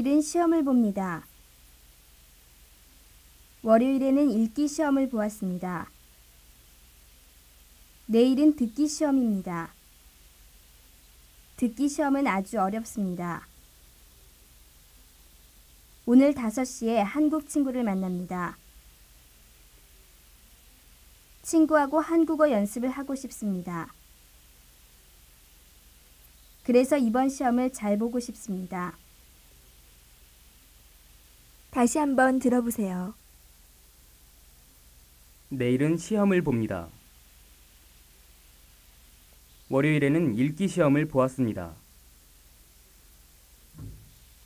내일은 시험을 봅니다. 월요일에는 읽기 시험을 보았습니다. 내일은 듣기 시험입니다. 듣기 시험은 아주 어렵습니다. 오늘 5시에 한국 친구를 만납니다. 친구하고 한국어 연습을 하고 싶습니다. 그래서 이번 시험을 잘 보고 싶습니다. 다시 한번 들어보세요. 내일은 시험을 봅니다. 월요일에는 읽기 시험을 보았습니다.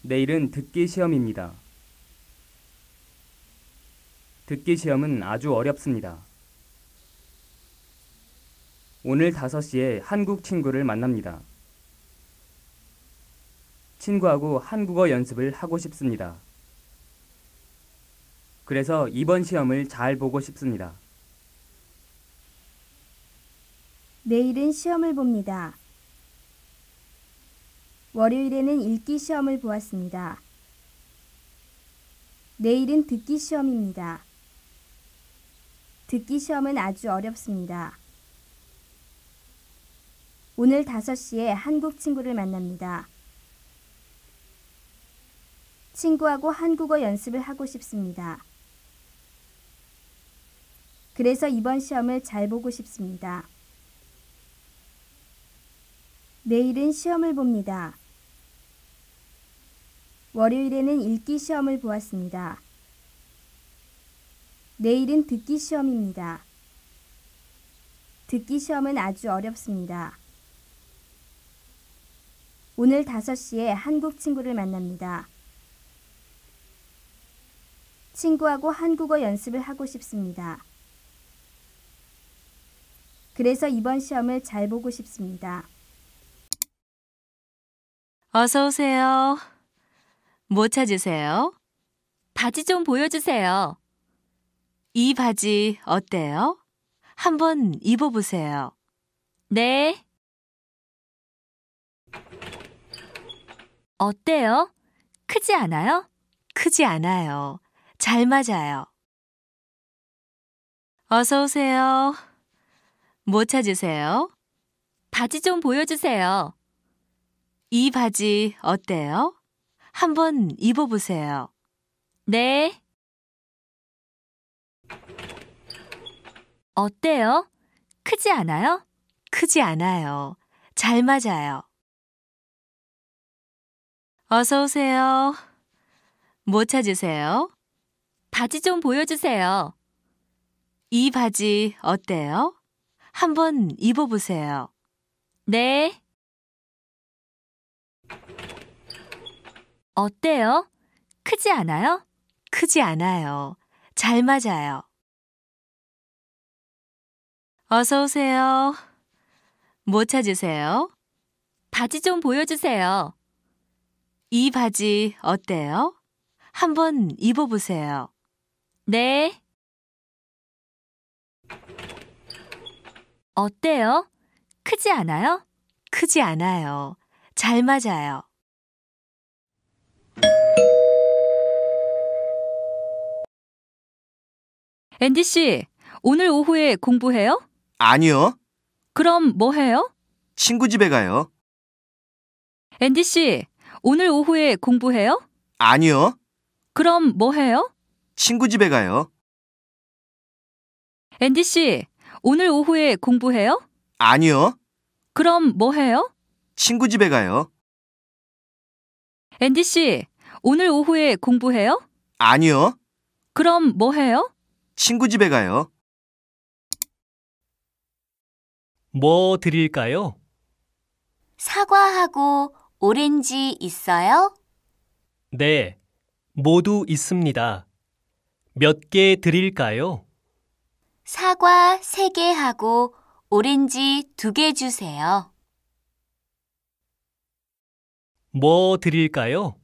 내일은 듣기 시험입니다. 듣기 시험은 아주 어렵습니다. 오늘 5시에 한국 친구를 만납니다. 친구하고 한국어 연습을 하고 싶습니다. 그래서 이번 시험을 잘 보고 싶습니다. 내일은 시험을 봅니다. 월요일에는 읽기 시험을 보았습니다. 내일은 듣기 시험입니다. 듣기 시험은 아주 어렵습니다. 오늘 5시에 한국 친구를 만납니다. 친구하고 한국어 연습을 하고 싶습니다. 그래서 이번 시험을 잘 보고 싶습니다. 내일은 시험을 봅니다. 월요일에는 읽기 시험을 보았습니다. 내일은 듣기 시험입니다. 듣기 시험은 아주 어렵습니다. 오늘 5시에 한국 친구를 만납니다. 친구하고 한국어 연습을 하고 싶습니다. 그래서 이번 시험을 잘 보고 싶습니다. 어서 오세요. 뭐 찾으세요? 바지 좀 보여주세요. 이 바지 어때요? 한번 입어보세요. 네. 어때요? 크지 않아요? 크지 않아요. 잘 맞아요. 어서 오세요. 뭐 찾으세요? 바지 좀 보여주세요. 이 바지 어때요? 한번 입어보세요. 네. 어때요? 크지 않아요? 크지 않아요. 잘 맞아요. 어서 오세요. 뭐 찾으세요? 바지 좀 보여주세요. 이 바지 어때요? 한번 입어보세요. 네. 어때요? 크지 않아요? 크지 않아요. 잘 맞아요. 어서오세요. 뭐 찾으세요? 바지 좀 보여주세요. 이 바지 어때요? 한번 입어보세요. 네. 어때요? 크지 않아요? 크지 않아요. 잘 맞아요. 앤디 씨, 오늘 오후에 공부해요? 아니요. 그럼 뭐 해요? 친구 집에 가요. 앤디 씨, 오늘 오후에 공부해요? 아니요. 그럼 뭐 해요? 친구 집에 가요. 앤디 씨, 오늘 오후에 공부해요? 아니요. 그럼 뭐 해요? 친구 집에 가요. 앤디 씨, 오늘 오후에 공부해요? 아니요. 그럼 뭐 해요? 친구 집에 가요. 뭐 드릴까요? 사과하고 오렌지 있어요? 네, 모두 있습니다. 몇 개 드릴까요? 사과 3개하고 오렌지 2개 주세요. 뭐 드릴까요?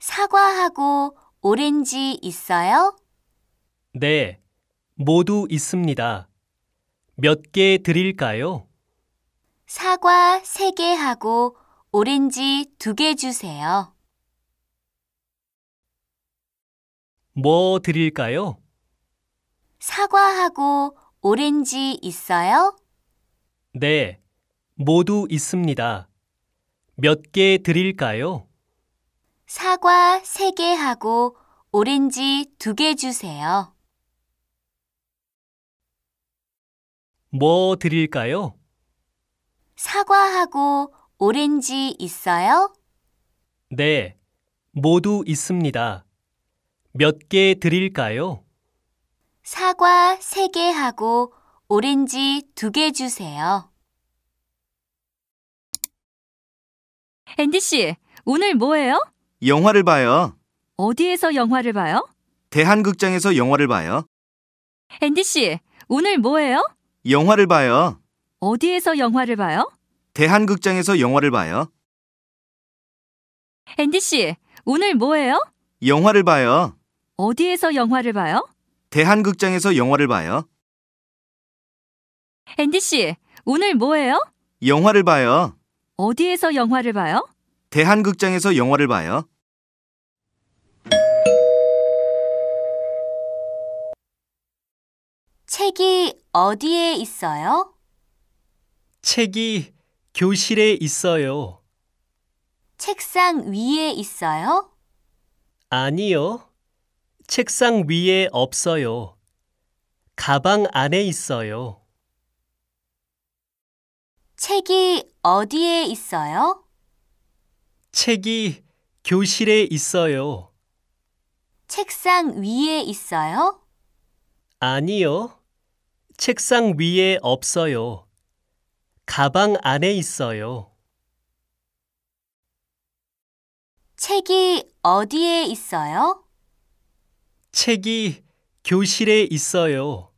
사과하고 오렌지 있어요? 네, 모두 있습니다. 몇 개 드릴까요? 사과 3개하고 오렌지 2개 주세요. 뭐 드릴까요? 사과하고 오렌지 있어요? 네, 모두 있습니다. 몇 개 드릴까요? 사과 3개하고 오렌지 2개 주세요. 뭐 드릴까요? 사과하고 오렌지 있어요? 네, 모두 있습니다. 몇 개 드릴까요? 사과 3개하고 오렌지 2개 주세요. 앤디 씨, 오늘 뭐예요? 영화를 봐요. 어디에서 영화를 봐요? 대한극장에서 영화를 봐요. 앤디 씨, 오늘 뭐예요? 영화를 봐요. 어디에서 영화를 봐요? 대한극장에서 영화를 봐요. 앤디 씨, 오늘 뭐예요? 영화를 봐요. 어디에서 영화를 봐요? 대한극장에서 영화를 봐요. 앤디 씨, 오늘 뭐예요? 영화를 봐요. 어디에서 영화를 봐요? 대한극장에서 영화를 봐요. 책이 어디에 있어요? 책이 교실에 있어요. 책상 위에 있어요? 아니요. 책상 위에 없어요. 가방 안에 있어요. 책이 어디에 있어요? 책이 교실에 있어요. 책상 위에 있어요? 아니요. 책상 위에 없어요. 가방 안에 있어요. 책이 어디에 있어요? 책이 교실에 있어요.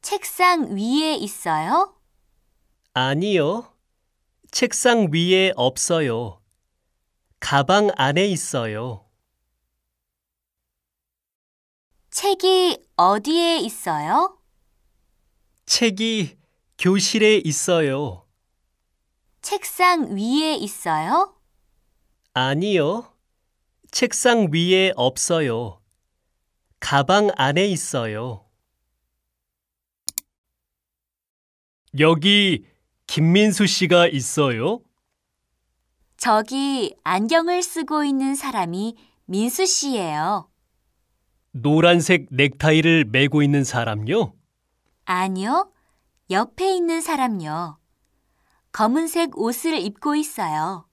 책상 위에 있어요? 아니요. 책상 위에 없어요. 가방 안에 있어요. 책이 어디에 있어요? 책이 교실에 있어요. 책상 위에 있어요? 아니요. 책상 위에 없어요. 가방 안에 있어요. 여기 김민수 씨가 있어요? 저기 안경을 쓰고 있는 사람이 민수 씨예요. 노란색 넥타이를 메고 있는 사람요? 아니요. 옆에 있는 사람요. 검은색 옷을 입고 있어요.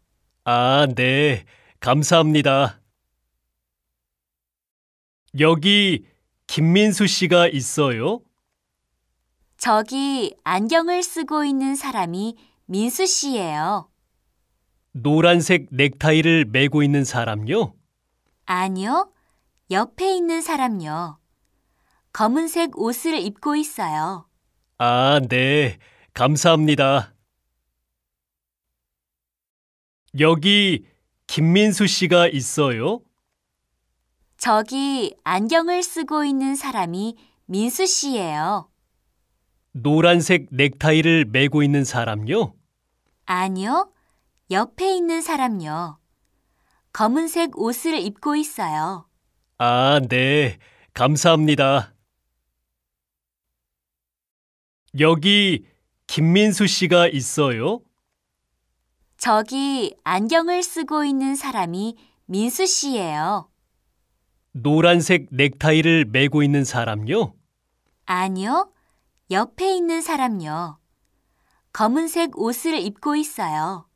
아, 네. 감사합니다. 여기 김민수 씨가 있어요? 저기 안경을 쓰고 있는 사람이 민수 씨예요. 노란색 넥타이를 메고 있는 사람요? 아니요. 옆에 있는 사람요. 검은색 옷을 입고 있어요. 아, 네. 감사합니다. 여기 김민수 씨가 있어요? 저기 안경을 쓰고 있는 사람이 민수 씨예요. 노란색 넥타이를 메고 있는 사람요? 아니요. 옆에 있는 사람요. 검은색 옷을 입고 있어요. 아, 네. 감사합니다. 여기 김민수 씨가 있어요? 저기 안경을 쓰고 있는 사람이 민수 씨예요. 노란색 넥타이를 메고 있는 사람요? 아니요. 옆에 있는 사람요. 검은색 옷을 입고 있어요.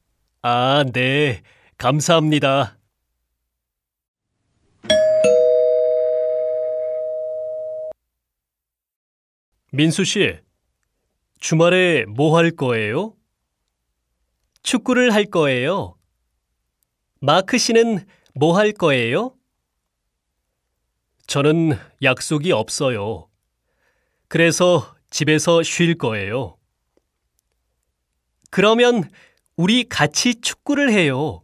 아, 네. 감사합니다. 민수 씨, 주말에 뭐 할 거예요? 축구를 할 거예요. 마크 씨는 뭐 할 거예요? 저는 약속이 없어요. 그래서 집에서 쉴 거예요. 그러면 우리 같이 축구를 해요.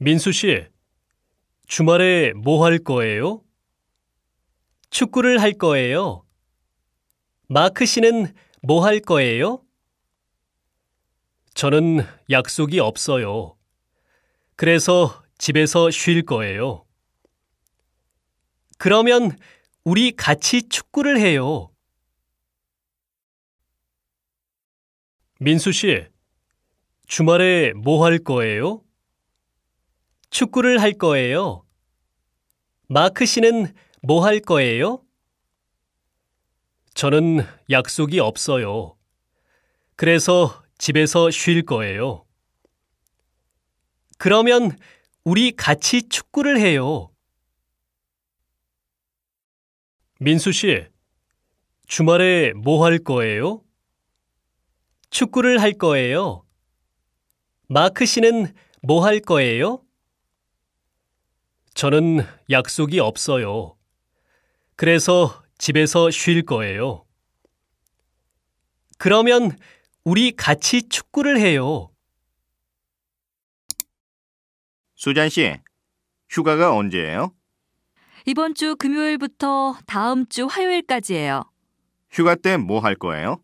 민수 씨, 주말에 뭐 할 거예요? 축구를 할 거예요. 마크 씨는 뭐 할 거예요? 저는 약속이 없어요. 그래서 집에서 쉴 거예요. 그러면 우리 같이 축구를 해요. 민수 씨, 주말에 뭐 할 거예요? 축구를 할 거예요. 마크 씨는 뭐 할 거예요? 저는 약속이 없어요. 그래서 집에서 쉴 거예요. 그러면 우리 같이 축구를 해요. 민수 씨, 주말에 뭐 할 거예요? 축구를 할 거예요. 마크 씨는 뭐 할 거예요? 저는 약속이 없어요. 그래서 집에서 쉴 거예요. 그러면 우리 같이 축구를 해요. 수잔 씨, 휴가가 언제예요? 이번 주 금요일부터 다음 주 화요일까지예요. 휴가 때 뭐 할 거예요?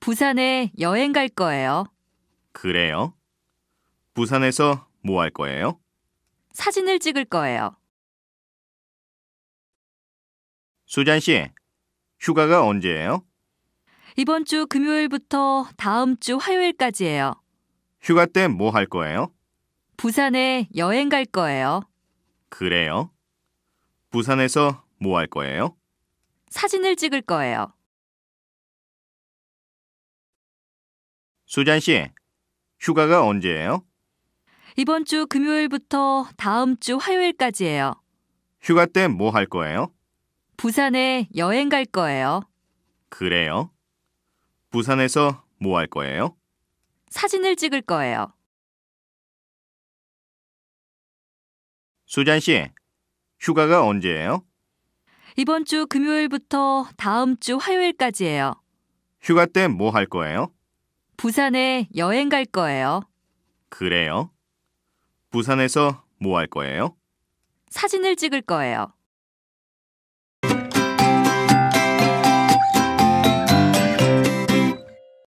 부산에 여행 갈 거예요. 그래요? 부산에서 뭐 할 거예요? 사진을 찍을 거예요. 수잔 씨, 휴가가 언제예요? 이번 주 금요일부터 다음 주 화요일까지예요. 휴가 때 뭐 할 거예요? 부산에 여행 갈 거예요. 그래요? 부산에서 뭐 할 거예요? 사진을 찍을 거예요. 수잔 씨, 휴가가 언제예요? 이번 주 금요일부터 다음 주 화요일까지예요. 휴가 때 뭐 할 거예요? 부산에 여행 갈 거예요. 그래요? 부산에서 뭐 할 거예요? 사진을 찍을 거예요. 수잔 씨, 휴가가 언제예요? 이번 주 금요일부터 다음 주 화요일까지예요. 휴가 때 뭐 할 거예요? 부산에 여행 갈 거예요. 그래요? 부산에서 뭐 할 거예요? 사진을 찍을 거예요.